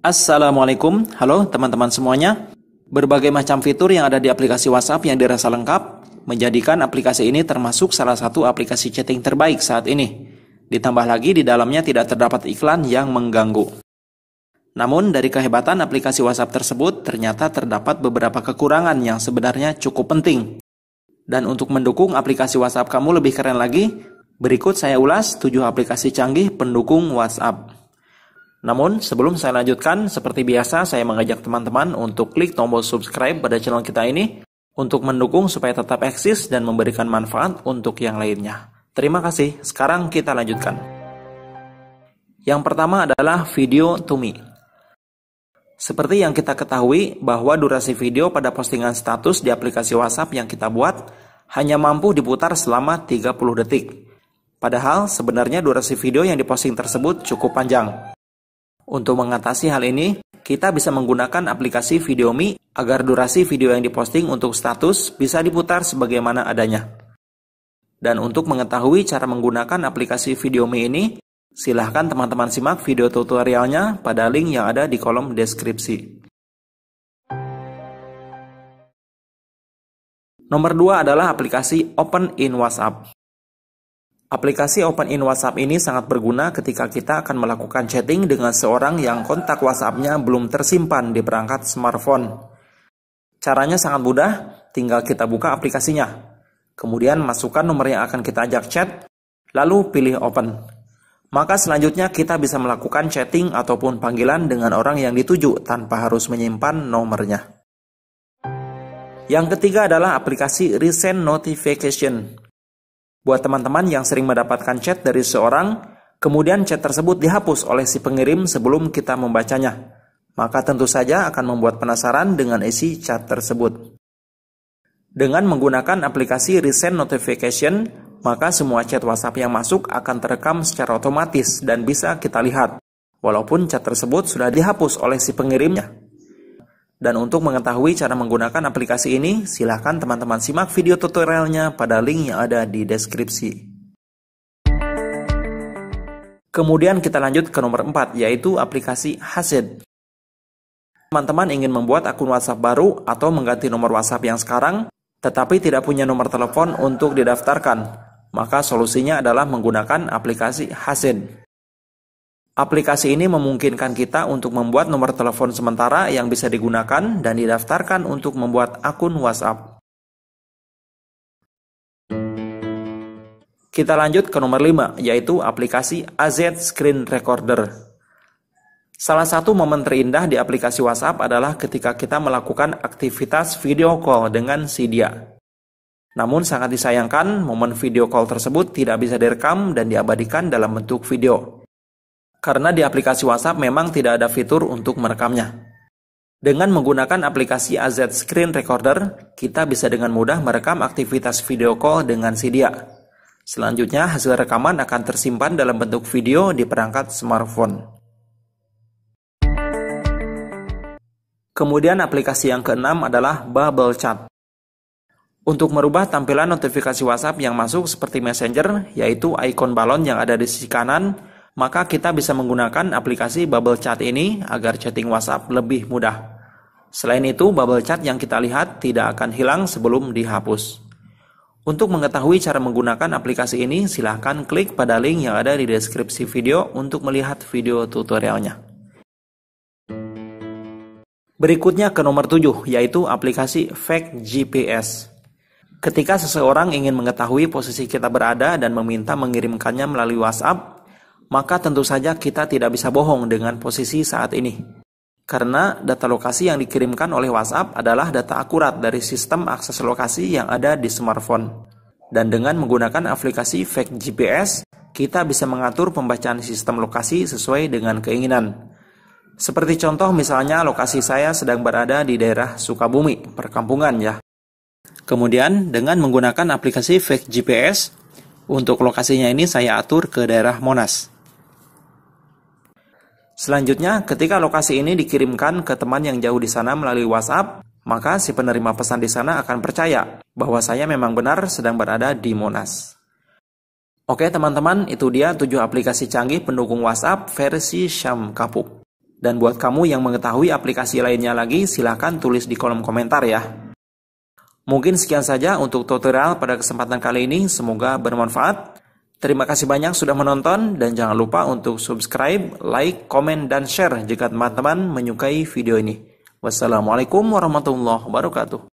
Assalamualaikum, halo teman-teman semuanya. Berbagai macam fitur yang ada di aplikasi WhatsApp yang dirasa lengkap menjadikan aplikasi ini termasuk salah satu aplikasi chatting terbaik saat ini. Ditambah lagi di dalamnya tidak terdapat iklan yang mengganggu. Namun dari kehebatan aplikasi WhatsApp tersebut ternyata terdapat beberapa kekurangan yang sebenarnya cukup penting. Dan untuk mendukung aplikasi WhatsApp kamu lebih keren lagi, berikut saya ulas 7 aplikasi canggih pendukung WhatsApp. Namun, sebelum saya lanjutkan, seperti biasa saya mengajak teman-teman untuk klik tombol subscribe pada channel kita ini untuk mendukung supaya tetap eksis dan memberikan manfaat untuk yang lainnya. Terima kasih. Sekarang kita lanjutkan. Yang pertama adalah video to me. Seperti yang kita ketahui bahwa durasi video pada postingan status di aplikasi WhatsApp yang kita buat hanya mampu diputar selama 30 detik. Padahal sebenarnya durasi video yang diposting tersebut cukup panjang. Untuk mengatasi hal ini, kita bisa menggunakan aplikasi Videomi agar durasi video yang diposting untuk status bisa diputar sebagaimana adanya. Dan untuk mengetahui cara menggunakan aplikasi Videomi ini, silahkan teman-teman simak video tutorialnya pada link yang ada di kolom deskripsi. Nomor 2 adalah aplikasi Open in WhatsApp. Aplikasi Open in WhatsApp ini sangat berguna ketika kita akan melakukan chatting dengan seorang yang kontak WhatsApp-nya belum tersimpan di perangkat smartphone. Caranya sangat mudah, tinggal kita buka aplikasinya. Kemudian masukkan nomor yang akan kita ajak chat, lalu pilih Open. Maka selanjutnya kita bisa melakukan chatting ataupun panggilan dengan orang yang dituju tanpa harus menyimpan nomornya. Yang ketiga adalah aplikasi Recent Notification. Buat teman-teman yang sering mendapatkan chat dari seorang, kemudian chat tersebut dihapus oleh si pengirim sebelum kita membacanya, maka tentu saja akan membuat penasaran dengan isi chat tersebut. Dengan menggunakan aplikasi Resend Notification, maka semua chat WhatsApp yang masuk akan terekam secara otomatis dan bisa kita lihat, walaupun chat tersebut sudah dihapus oleh si pengirimnya. Dan untuk mengetahui cara menggunakan aplikasi ini, silahkan teman-teman simak video tutorialnya pada link yang ada di deskripsi. Kemudian kita lanjut ke nomor 4, yaitu aplikasi Hasid. Teman-teman ingin membuat akun WhatsApp baru atau mengganti nomor WhatsApp yang sekarang, tetapi tidak punya nomor telepon untuk didaftarkan. Maka solusinya adalah menggunakan aplikasi Hasid. Aplikasi ini memungkinkan kita untuk membuat nomor telepon sementara yang bisa digunakan dan didaftarkan untuk membuat akun WhatsApp. Kita lanjut ke nomor 5, yaitu aplikasi AZ Screen Recorder. Salah satu momen terindah di aplikasi WhatsApp adalah ketika kita melakukan aktivitas video call dengan si dia. Namun sangat disayangkan, momen video call tersebut tidak bisa direkam dan diabadikan dalam bentuk video karena di aplikasi WhatsApp memang tidak ada fitur untuk merekamnya. Dengan menggunakan aplikasi AZ Screen Recorder, kita bisa dengan mudah merekam aktivitas video call dengan Cydia. Selanjutnya, hasil rekaman akan tersimpan dalam bentuk video di perangkat smartphone. Kemudian aplikasi yang keenam adalah Bubble Chat. Untuk merubah tampilan notifikasi WhatsApp yang masuk seperti Messenger, yaitu ikon balon yang ada di sisi kanan, maka kita bisa menggunakan aplikasi Bubble Chat ini agar chatting WhatsApp lebih mudah. Selain itu, Bubble Chat yang kita lihat tidak akan hilang sebelum dihapus. Untuk mengetahui cara menggunakan aplikasi ini, silahkan klik pada link yang ada di deskripsi video untuk melihat video tutorialnya. Berikutnya ke nomor 7, yaitu aplikasi Fake GPS. Ketika seseorang ingin mengetahui posisi kita berada dan meminta mengirimkannya melalui WhatsApp, maka tentu saja kita tidak bisa bohong dengan posisi saat ini. Karena data lokasi yang dikirimkan oleh WhatsApp adalah data akurat dari sistem akses lokasi yang ada di smartphone. Dan dengan menggunakan aplikasi Fake GPS, kita bisa mengatur pembacaan sistem lokasi sesuai dengan keinginan. Seperti contoh misalnya lokasi saya sedang berada di daerah Sukabumi, perkampungan ya. Kemudian dengan menggunakan aplikasi Fake GPS, untuk lokasinya ini saya atur ke daerah Monas. Selanjutnya, ketika lokasi ini dikirimkan ke teman yang jauh di sana melalui WhatsApp, maka si penerima pesan di sana akan percaya bahwa saya memang benar sedang berada di Monas. Oke teman-teman, itu dia 7 aplikasi canggih pendukung WhatsApp versi Syam Kapuk. Dan buat kamu yang mengetahui aplikasi lainnya lagi, silahkan tulis di kolom komentar ya. Mungkin sekian saja untuk tutorial pada kesempatan kali ini, semoga bermanfaat. Terima kasih banyak sudah menonton dan jangan lupa untuk subscribe, like, komen, dan share jika teman-teman menyukai video ini. Wassalamualaikum warahmatullahi wabarakatuh.